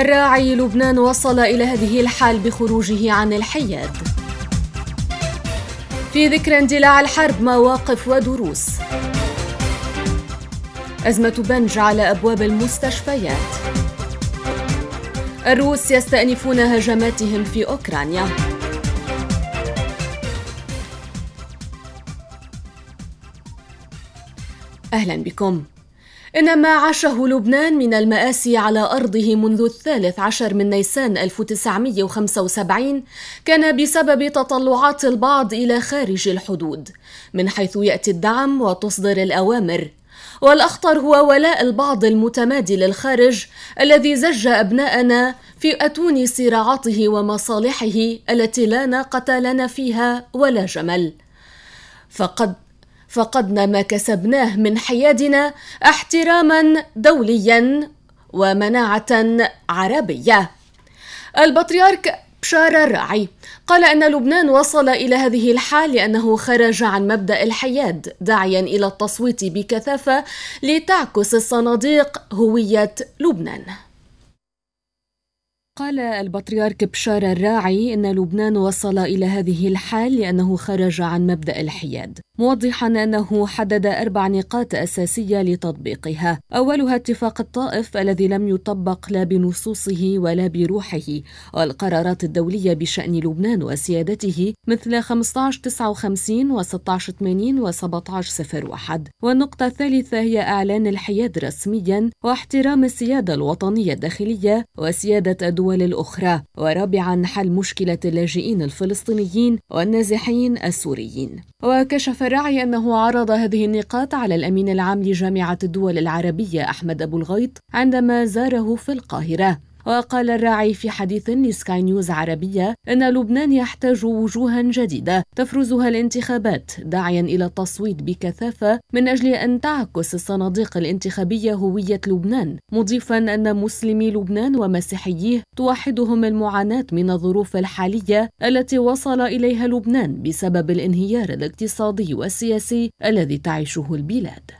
الراعي لبنان وصل إلى هذه الحال بخروجه عن الحياد في ذكرى اندلاع الحرب مواقف ودروس أزمة بنج على أبواب المستشفيات الروس يستأنفون هجماتهم في أوكرانيا أهلا بكم إن ما عاشه لبنان من المآسي على أرضه منذ الثالث عشر من نيسان 1975 كان بسبب تطلعات البعض إلى خارج الحدود من حيث يأتي الدعم وتصدر الأوامر والأخطر هو ولاء البعض المتمادي للخارج الذي زج أبناءنا في أتون صراعاته ومصالحه التي لا ناقة لنا فيها ولا جمل فقد فقدنا ما كسبناه من حيادنا احتراما دوليا ومناعه عربيه البطريرك بشار الراعي قال أن لبنان وصل إلى هذه الحال لأنه خرج عن مبدأ الحياد داعيا إلى التصويت بكثافة لتعكس الصناديق هوية لبنان قال البطريرك بشار الراعي ان لبنان وصل الى هذه الحال لانه خرج عن مبدا الحياد موضحا انه حدد اربع نقاط اساسيه لتطبيقها اولها اتفاق الطائف الذي لم يطبق لا بنصوصه ولا بروحه والقرارات الدوليه بشان لبنان وسيادته مثل 1559 و1680 و1701 والنقطه الثالثه هي اعلان الحياد رسميا واحترام السياده الوطنيه الداخليه وسياده الدول الدول الأخرى ورابعا حل مشكلة اللاجئين الفلسطينيين والنازحين السوريين وكشف الراعي أنه عرض هذه النقاط على الأمين العام لجامعة الدول العربية أحمد أبو الغيط عندما زاره في القاهرة وقال الراعي في حديث لسكاي نيوز عربية أن لبنان يحتاج وجوها جديدة تفرزها الانتخابات داعيا إلى التصويت بكثافة من أجل أن تعكس الصناديق الانتخابية هوية لبنان مضيفا أن مسلمي لبنان ومسيحييه توحدهم المعاناة من الظروف الحالية التي وصل إليها لبنان بسبب الانهيار الاقتصادي والسياسي الذي تعيشه البلاد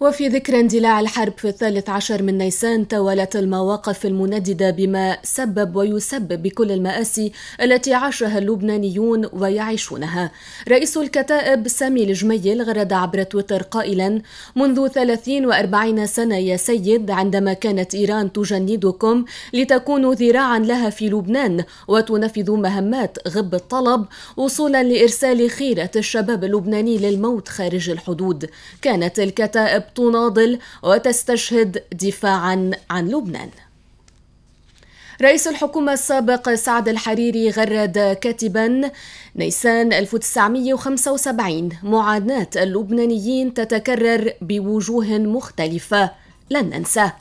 وفي ذكرى اندلاع الحرب في الثالث عشر من نيسان توالت المواقف المنددة بما سبب ويسبب بكل المآسي التي عاشها اللبنانيون ويعيشونها رئيس الكتائب سامي الجميل غرد عبر تويتر قائلا منذ 30 و40 سنة يا سيد عندما كانت إيران تجندكم لتكونوا ذراعا لها في لبنان وتنفذ مهمات غب الطلب وصولا لإرسال خيرة الشباب اللبناني للموت خارج الحدود كانت الكتائب تناضل وتستشهد دفاعا عن لبنان رئيس الحكومة السابق سعد الحريري غرد كاتبا نيسان 1975 معاناة اللبنانيين تتكرر بوجوه مختلفة لن ننساه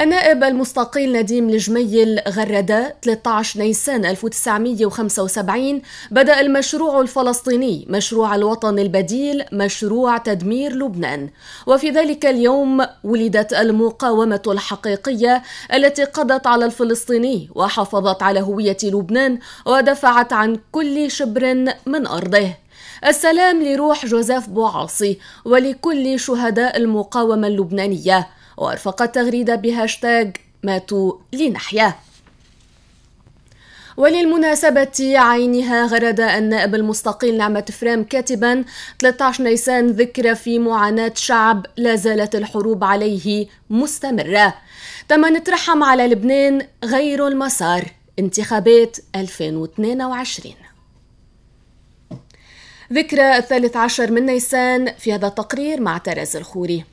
النائب المستقيل نديم الجميل غردا 13 نيسان 1975 بدأ المشروع الفلسطيني مشروع الوطن البديل مشروع تدمير لبنان وفي ذلك اليوم ولدت المقاومة الحقيقية التي قضت على الفلسطيني وحافظت على هوية لبنان ودفعت عن كل شبر من أرضه السلام لروح جوزيف بوعاصي ولكل شهداء المقاومة اللبنانية وأرفقت تغريدة بهاشتاج ماتوا لنحيا وللمناسبة عينها غرد النائب المستقيل نعمة فريم كاتبا 13 نيسان ذكرى في معاناة شعب لا زالت الحروب عليه مستمرة تم نترحم على لبنان غير المسار انتخابات 2022 ذكرى الثالث عشر من نيسان في هذا التقرير مع تراز الخوري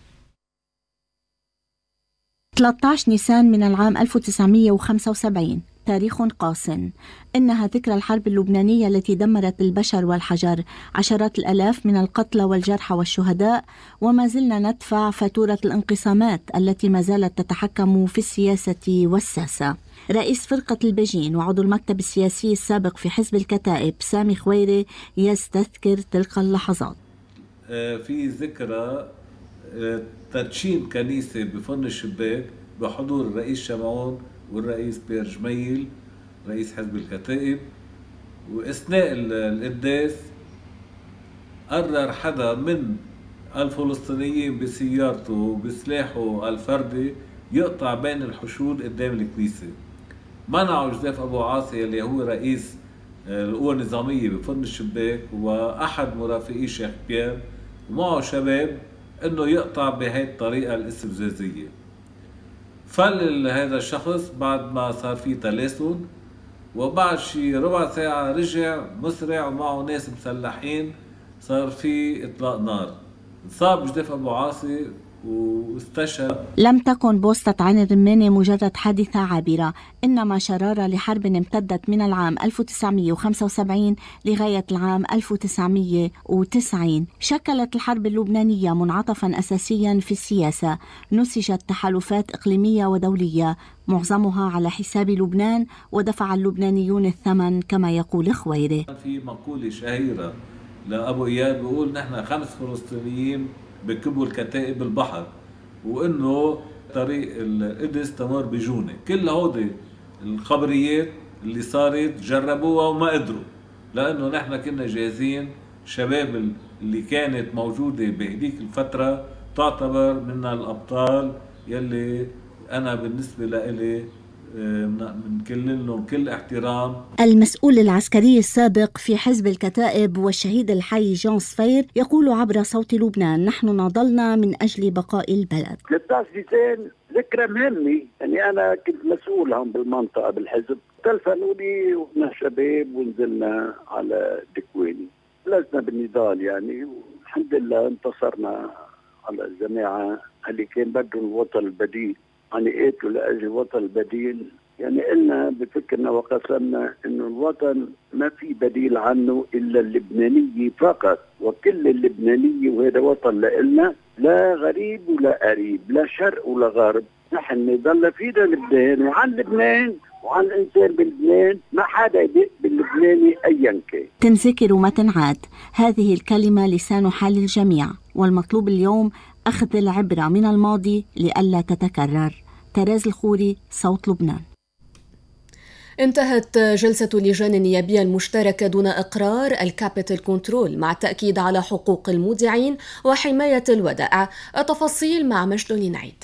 13 نيسان من العام 1975 تاريخ قاس إنها ذكرى الحرب اللبنانية التي دمرت البشر والحجر عشرات الألاف من القتلى والجرحى والشهداء وما زلنا ندفع فاتورة الانقسامات التي ما زالت تتحكم في السياسة والساسة رئيس فرقة البجين وعضو المكتب السياسي السابق في حزب الكتائب سامي خويري يستذكر تلك اللحظات آه، في ذكرى تدشين كنيسة بفن الشباك بحضور الرئيس شمعون والرئيس بير جميل رئيس حزب الكتائب واثناء القداس قرر حدا من الفلسطينيين بسيارته وبسلاحه الفردي يقطع بين الحشود قدام الكنيسة منعوا جزاف أبو عاصي اللي هو رئيس آه، القوى النظامية بفن الشباك وأحد مرافقي شيخ بيير ومعه شباب انه يقطع بهي الطريقه الاستفزازيه فل هذا الشخص بعد ما صار في تلاسن وبعد شي ربع ساعة رجع مسرع ومعه ناس مسلحين صار في اطلاق نار انصاب جدف ابو عاصي واستشهد لم تكن بوسطة عين الرماني مجرد حادثة عابرة إنما شرارة لحرب امتدت من العام 1975 لغاية العام 1990 شكلت الحرب اللبنانية منعطفا أساسيا في السياسة نسجت تحالفات إقليمية ودولية معظمها على حساب لبنان ودفع اللبنانيون الثمن كما يقول خويري في مقولة شهيرة لأبو إياد بيقول نحن خمس فلسطينيين بكبوا الكتائب البحر وانه طريق القدس تمر بجونه كل هودي الخبريات اللي صارت جربوها وما قدروا لانه نحن كنا جاهزين الشباب اللي كانت موجوده بهديك الفتره تعتبر من الابطال يلي انا بالنسبه لإلي آه، من كل وكل احترام المسؤول العسكري السابق في حزب الكتائب والشهيد الحي جون صفير يقول عبر صوت لبنان نحن ناضلنا من أجل بقاء البلد 13 ديسمبر ذكرى مهمة يعني أنا كنت مسؤول هون بالمنطقة بالحزب تلفنوا لي ونحن شباب ونزلنا على دكويني لازنا بالنضال يعني والحمد لله انتصرنا على الجماعة اللي كان بدهم الوطن البديل ايتوا لاجل وطن بديل يعني قلنا بفكرنا وقسمنا انه الوطن ما في بديل عنه إلا اللبناني فقط وكل اللبناني وهذا وطن لنا لا غريب ولا قريب لا شرق ولا غرب نحن نضل فينا لبنان وعن لبنان وعن الانسان بلبنان ما حدا يدق باللبناني ايا كان. تنذكر وما تنعاد، هذه الكلمه لسان حال الجميع، والمطلوب اليوم أخذ العبرة من الماضي لئلا تتكرر تراز الخوري صوت لبنان انتهت جلسة اللجان النيابية المشتركة دون إقرار الكابيتال كنترول مع التأكيد على حقوق المودعين وحماية الودائع التفاصيل مع مجد نعيد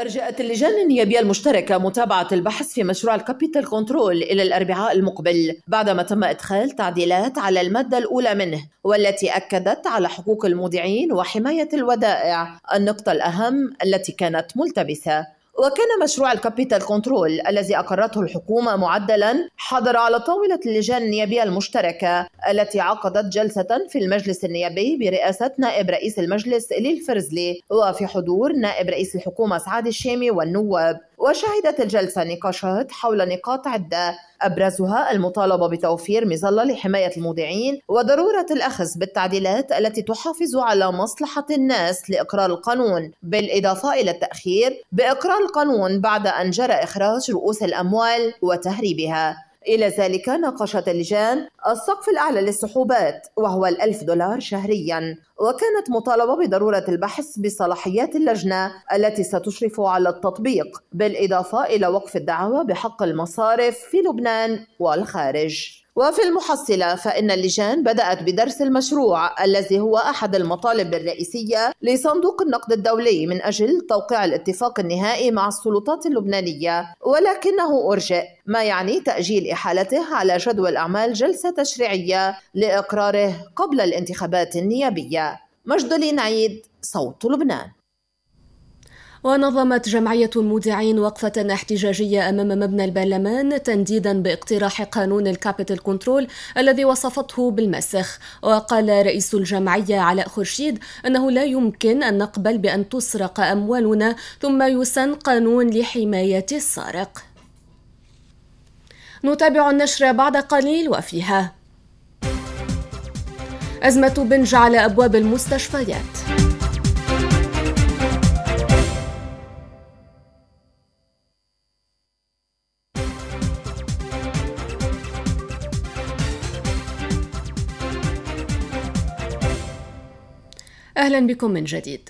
أرجأت اللجان النيابية المشتركة متابعة البحث في مشروع الكابيتال كنترول إلى الأربعاء المقبل بعدما تم إدخال تعديلات على المادة الأولى منه والتي أكدت على حقوق المودعين وحماية الودائع النقطة الأهم التي كانت ملتبسة وكان مشروع الكابيتال كنترول الذي أقرته الحكومة معدلا حضر على طاولة اللجان النيابية المشتركة التي عقدت جلسة في المجلس النيابي برئاسة نائب رئيس المجلس للفرزلي وفي حضور نائب رئيس الحكومة سعاد الشامي والنواب وشهدت الجلسة نقاشات حول نقاط عدة أبرزها المطالبة بتوفير مظلة لحماية المودعين وضرورة الأخذ بالتعديلات التي تحافظ على مصلحة الناس لإقرار القانون بالإضافة إلى التأخير بإقرار القانون بعد أن جرى إخراج رؤوس الأموال وتهريبها إلى ذلك ناقشت اللجان السقف الأعلى للسحوبات وهو الألف دولار شهريا وكانت مطالبة بضرورة البحث بصلاحيات اللجنة التي ستشرف على التطبيق بالإضافة إلى وقف الدعوة بحق المصارف في لبنان والخارج وفي المحصلة فإن اللجان بدأت بدرس المشروع الذي هو أحد المطالب الرئيسية لصندوق النقد الدولي من أجل توقيع الاتفاق النهائي مع السلطات اللبنانية ولكنه أرجئ ما يعني تأجيل إحالته على جدول أعمال جلسة تشريعية لإقراره قبل الانتخابات النيابية مجد عيد صوت لبنان ونظمت جمعية المودعين وقفة احتجاجية أمام مبنى البرلمان تنديدا باقتراح قانون الكابيتال كنترول الذي وصفته بالمسخ وقال رئيس الجمعية علاء خورشيد أنه لا يمكن أن نقبل بأن تسرق أموالنا ثم يسن قانون لحماية السارق نتابع النشر بعد قليل وفيها أزمة بنج على أبواب المستشفيات أهلا بكم من جديد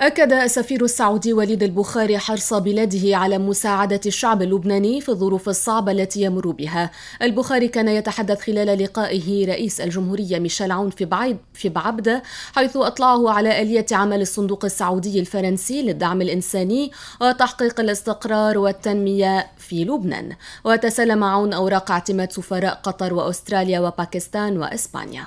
أكد السفير السعودي وليد البخاري حرص بلاده على مساعدة الشعب اللبناني في الظروف الصعبة التي يمر بها. البخاري كان يتحدث خلال لقائه رئيس الجمهورية ميشيل عون في بعيد في بعبدة حيث أطلعه على آلية عمل الصندوق السعودي الفرنسي للدعم الإنساني وتحقيق الاستقرار والتنمية في لبنان. وتسلم عون أوراق اعتماد سفراء قطر وأستراليا وباكستان وإسبانيا.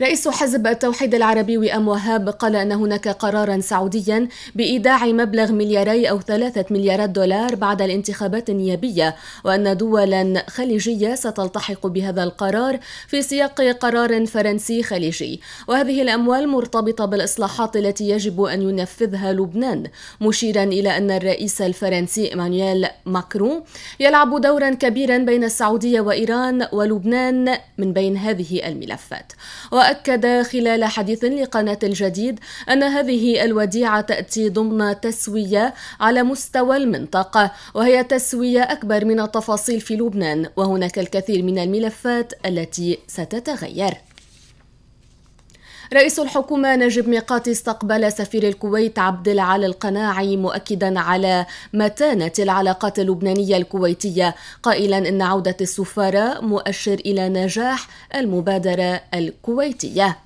رئيس حزب التوحيد العربي وئام وهاب قال أن هناك قرارا سعوديا بإيداع مبلغ ملياري أو ثلاثة مليارات دولار بعد الانتخابات النيابية وأن دولا خليجية ستلتحق بهذا القرار في سياق قرار فرنسي خليجي وهذه الأموال مرتبطة بالإصلاحات التي يجب أن ينفذها لبنان مشيرا إلى أن الرئيس الفرنسي إيمانويل ماكرون يلعب دورا كبيرا بين السعودية وإيران ولبنان من بين هذه الملفات وأكد خلال حديث لقناة الجديد أن هذه الوديعة تأتي ضمن تسوية على مستوى المنطقة وهي تسوية أكبر من التفاصيل في لبنان وهناك الكثير من الملفات التي ستتغير رئيس الحكومة نجيب ميقات استقبل سفير الكويت عبد العال القناعي مؤكدا على متانة العلاقات اللبنانية الكويتية قائلا إن عودة السفارة مؤشر إلى نجاح المبادرة الكويتية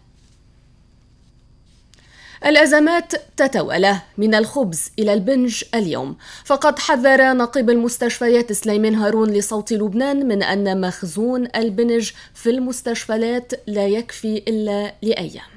الأزمات تتوالى من الخبز إلى البنج اليوم فقد حذر نقيب المستشفيات سليمان هارون لصوت لبنان من أن مخزون البنج في المستشفيات لا يكفي إلا لأيام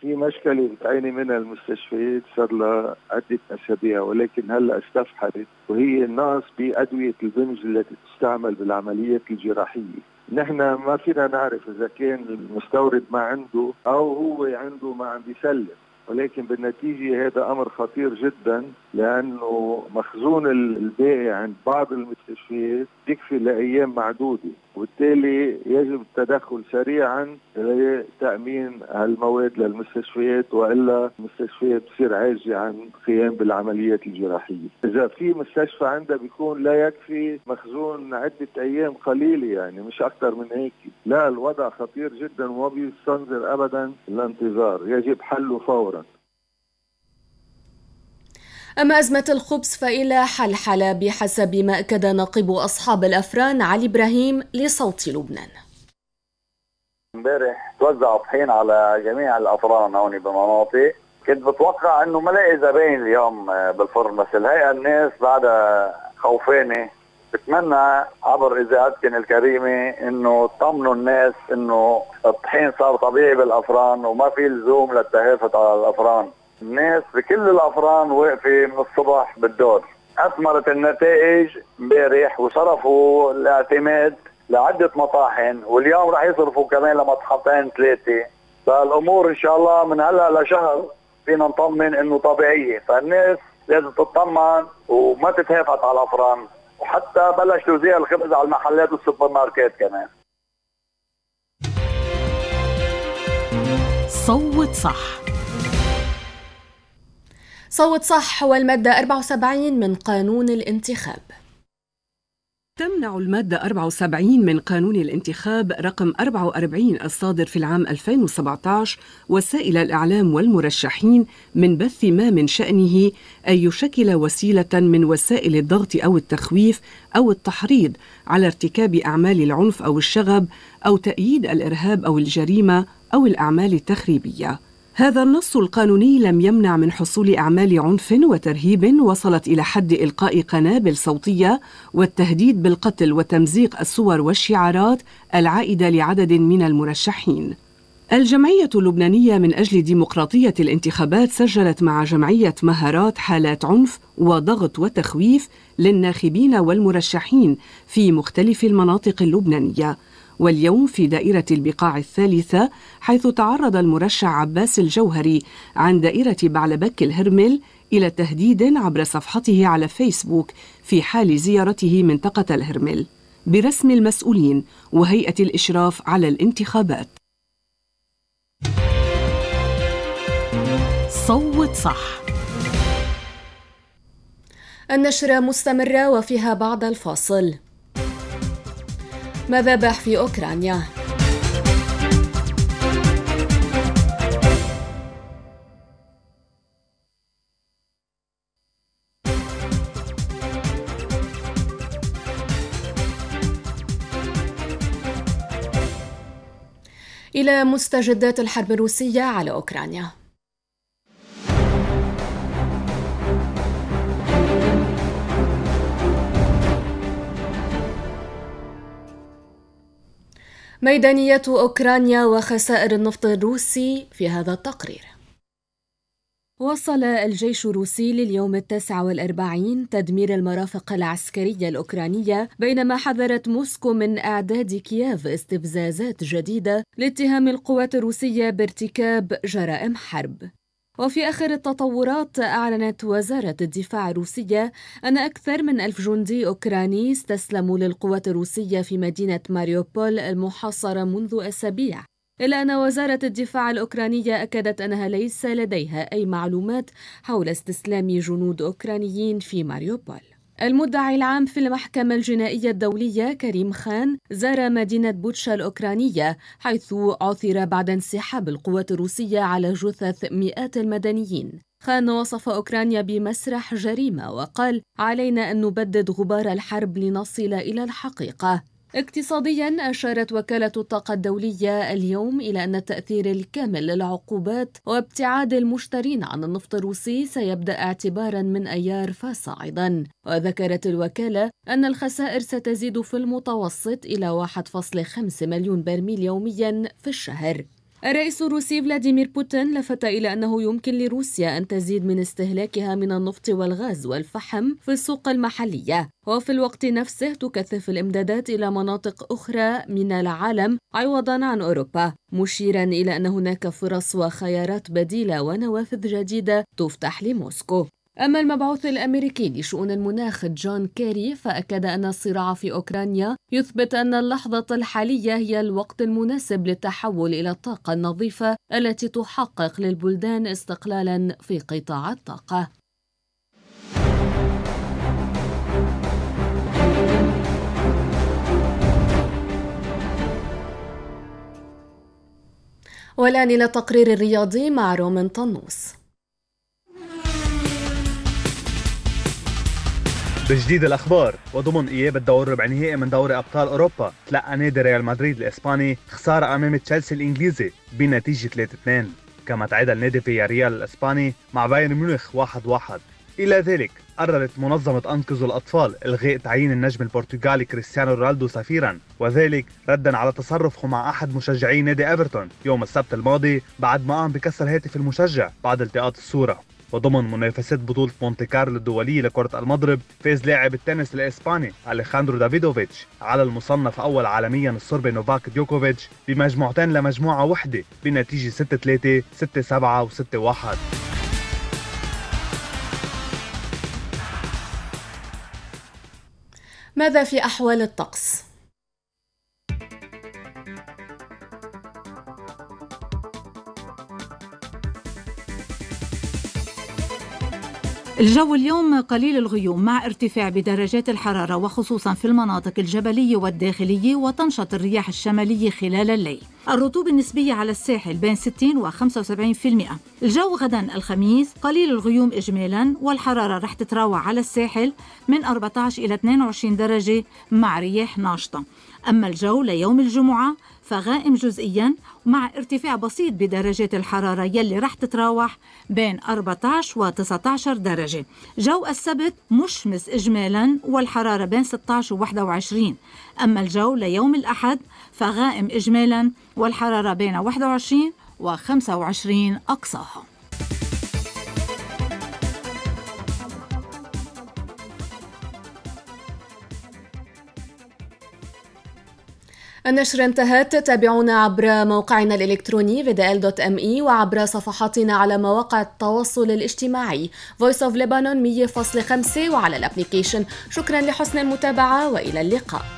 في مشكلة بتعاني منها المستشفيات صار لها عدة أسابيع ولكن هلا استفحلت وهي النقص بأدوية البنج التي تستعمل بالعمليات الجراحية نحن ما فينا نعرف اذا كان المستورد ما عنده او هو عنده ما عم بيسلم ولكن بالنتيجة هذا أمر خطير جدا لأنه مخزون البيع عند بعض المستشفيات بيكفي لأيام معدودة وبالتالي يجب التدخل سريعا لتأمين المواد للمستشفيات وإلا المستشفيات بتصير عاجزة عن القيام بالعمليات الجراحية إذا في مستشفى عندها بيكون لا يكفي مخزون عدة أيام قليلة يعني مش أكثر من هيك لا الوضع خطير جدا وما بيستنظر أبدا الانتظار يجب حله فورا أما أزمة الخبز فإلى حلحلة بحسب ما أكد نقيب أصحاب الأفران علي إبراهيم لصوت لبنان امبارح توزع طحين على جميع الأفران هون بمناطق كنت بتوقع انه ما لاقي زباين اليوم آه، بالفرن بس الهيئه الناس بعدها خوفانه بتمنى عبر اذاعتكم الكريمه انه تطمنوا الناس انه الطحين صار طبيعي بالافران وما في لزوم للتهافت على الافران الناس بكل الأفران واقفة من الصبح بالدور أثمرت النتائج امبارح وصرفوا الاعتماد لعدة مطاحن واليوم رح يصرفوا كمان لمطحتين ثلاثة فالأمور إن شاء الله من هلا لشهر فينا نطمن إنه طبيعية فالناس لازم تطمن وما تتهافت على الأفران وحتى بلش توزيع الخبز على المحلات والسوبر ماركت كمان صوت صح صوت صح والمادة 74 من قانون الانتخاب تمنع المادة 74 من قانون الانتخاب رقم 44 الصادر في العام 2017 وسائل الإعلام والمرشحين من بث ما من شأنه أن يشكل وسيلة من وسائل الضغط أو التخويف أو التحريض على ارتكاب أعمال العنف أو الشغب أو تأييد الإرهاب أو الجريمة أو الأعمال التخريبية. هذا النص القانوني لم يمنع من حصول أعمال عنف وترهيب وصلت إلى حد إلقاء قنابل صوتية والتهديد بالقتل وتمزيق الصور والشعارات العائدة لعدد من المرشحين. الجمعية اللبنانية من أجل ديمقراطية الانتخابات سجلت مع جمعية مهارات حالات عنف وضغط وتخويف للناخبين والمرشحين في مختلف المناطق اللبنانية. واليوم في دائرة البقاع الثالثة حيث تعرض المرشح عباس الجوهري عن دائرة بعلبك الهرمل إلى تهديد عبر صفحته على فيسبوك في حال زيارته منطقة الهرمل برسم المسؤولين وهيئة الإشراف على الانتخابات صوت صح النشرة مستمرة وفيها بعض الفاصل مذابح في أوكرانيا إلى مستجدات الحرب الروسية على أوكرانيا ميدانية أوكرانيا وخسائر النفط الروسي في هذا التقرير وصل الجيش الروسي لليوم التاسع والأربعين تدمير المرافق العسكرية الأوكرانية بينما حذرت موسكو من إعداد كييف استفزازات جديدة لاتهام القوات الروسية بارتكاب جرائم حرب وفي آخر التطورات أعلنت وزارة الدفاع الروسية أن أكثر من ألف جندي أوكراني استسلموا للقوات الروسية في مدينة ماريوبول المحاصرة منذ أسابيع إلا أن وزارة الدفاع الأوكرانية أكدت أنها ليس لديها أي معلومات حول استسلام جنود أوكرانيين في ماريوبول المدعي العام في المحكمة الجنائية الدولية كريم خان زار مدينة بوتشا الأوكرانية حيث عثر بعد انسحاب القوات الروسية على جثث مئات المدنيين خان وصف أوكرانيا بمسرح جريمة وقال علينا أن نبدد غبار الحرب لنصل إلى الحقيقة اقتصاديا أشارت وكالة الطاقة الدولية اليوم إلى أن التأثير الكامل للعقوبات وابتعاد المشترين عن النفط الروسي سيبدأ اعتبارا من أيار فصاعدا وذكرت الوكالة أن الخسائر ستزيد في المتوسط إلى 1.5 مليون برميل يوميا في الشهر الرئيس الروسي فلاديمير بوتين لفت إلى أنه يمكن لروسيا أن تزيد من استهلاكها من النفط والغاز والفحم في السوق المحلية وفي الوقت نفسه تكثف الإمدادات إلى مناطق أخرى من العالم عوضا عن أوروبا مشيرا إلى أن هناك فرص وخيارات بديلة ونوافذ جديدة تفتح لموسكو أما المبعوث الأمريكي لشؤون المناخ جون كيري فأكد أن الصراع في أوكرانيا يثبت أن اللحظة الحالية هي الوقت المناسب للتحول إلى الطاقة النظيفة التي تحقق للبلدان استقلالا في قطاع الطاقة والآن إلى التقرير الرياضي مع رومن طنوس بجديد الاخبار وضمن اياب الدور ربع نهائي من دوري ابطال اوروبا تلقى نادي ريال مدريد الاسباني خساره امام تشيلسي الانجليزي بنتيجه 3-2 كما تعادل نادي فيا ريال الاسباني مع بايرن ميونخ 1-1 الى ذلك قررت منظمة أنقذوا الأطفال إلغاء تعيين النجم البرتغالي كريستيانو رونالدو سفيرا وذلك ردا على تصرفه مع أحد مشجعي نادي إيفرتون يوم السبت الماضي بعد ما قام بكسر هاتف المشجع بعد التقاط الصورة وضمن منافسات بطولة مونتي كارلو الدولية لكرة المضرب فاز لاعب التنس الإسباني أليخاندرو دافيدوفيتش على المصنف أول عالميا الصربي نوفاك ديوكوفيتش بمجموعتين لمجموعة واحدة بنتيجة 6-3 6-7 و6-1 ماذا في أحوال الطقس؟ الجو اليوم قليل الغيوم مع ارتفاع بدرجات الحرارة وخصوصا في المناطق الجبلية والداخلية وتنشط الرياح الشمالية خلال الليل الرطوبة النسبية على الساحل بين 60 و 75% الجو غدا الخميس قليل الغيوم إجمالا والحرارة رح تتراوح على الساحل من 14 إلى 22 درجة مع رياح ناشطة أما الجو ليوم الجمعة فغائم جزئيا مع ارتفاع بسيط بدرجات الحرارة يلي رح تتراوح بين 14 و 19 درجة جو السبت مشمس إجمالا والحرارة بين 16 و 21 أما الجو ليوم الأحد فغائم إجمالا والحرارة بين 21 و 25 أقصاها النشر انتهت تابعونا عبر موقعنا الإلكتروني vdl.me وعبر صفحاتنا على مواقع التواصل الاجتماعي Voice of Lebanon 100.5 وعلى الابليكيشن شكرا لحسن المتابعة وإلى اللقاء